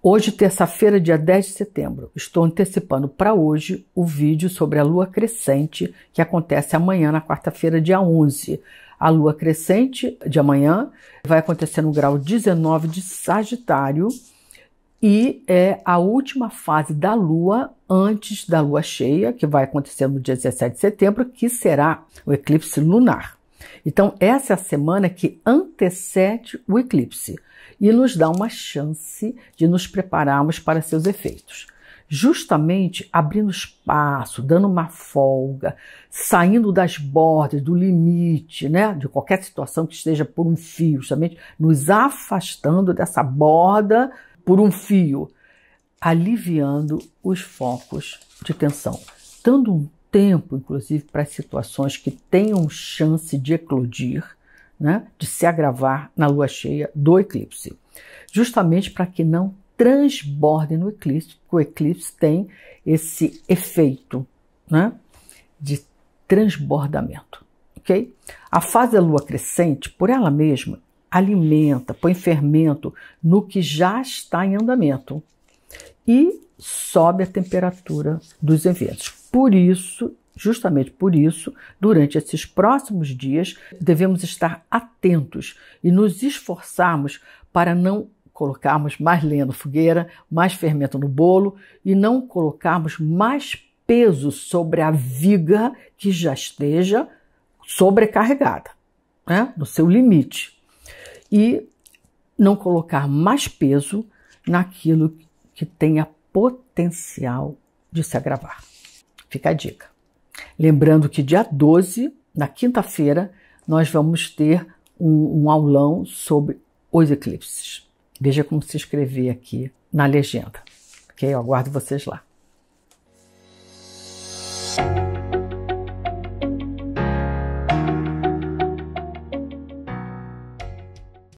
Hoje, terça-feira, dia 10 de setembro, estou antecipando para hoje o vídeo sobre a lua crescente que acontece amanhã, na quarta-feira, dia 11. A lua crescente de amanhã vai acontecer no grau 19 de Sagitário e é a última fase da lua antes da lua cheia, que vai acontecer no dia 17 de setembro, que será o eclipse lunar. Então, essa é a semana que antecede o eclipse e nos dá uma chance de nos prepararmos para seus efeitos. Justamente abrindo espaço, dando uma folga, saindo das bordas, do limite, né? De qualquer situação que esteja por um fio, justamente nos afastando dessa borda por um fio, aliviando os focos de tensão, dando um tempo, inclusive, para situações que tenham chance de eclodir, né, de se agravar na lua cheia do eclipse, justamente para que não transborde no eclipse, porque o eclipse tem esse efeito né, de transbordamento. Okay? A fase da lua crescente, por ela mesma, alimenta, põe fermento no que já está em andamento e sobe a temperatura dos eventos. Por isso, justamente por isso, durante esses próximos dias, devemos estar atentos e nos esforçarmos para não colocarmos mais lenha na fogueira, mais fermento no bolo e não colocarmos mais peso sobre a viga que já esteja sobrecarregada, né? no seu limite. E não colocar mais peso naquilo que tenha potencial de se agravar. Fica a dica. Lembrando que dia 12, na quinta-feira, nós vamos ter um, um, aulão sobre os eclipses. Veja como se escrever aqui na legenda. Ok? Eu aguardo vocês lá.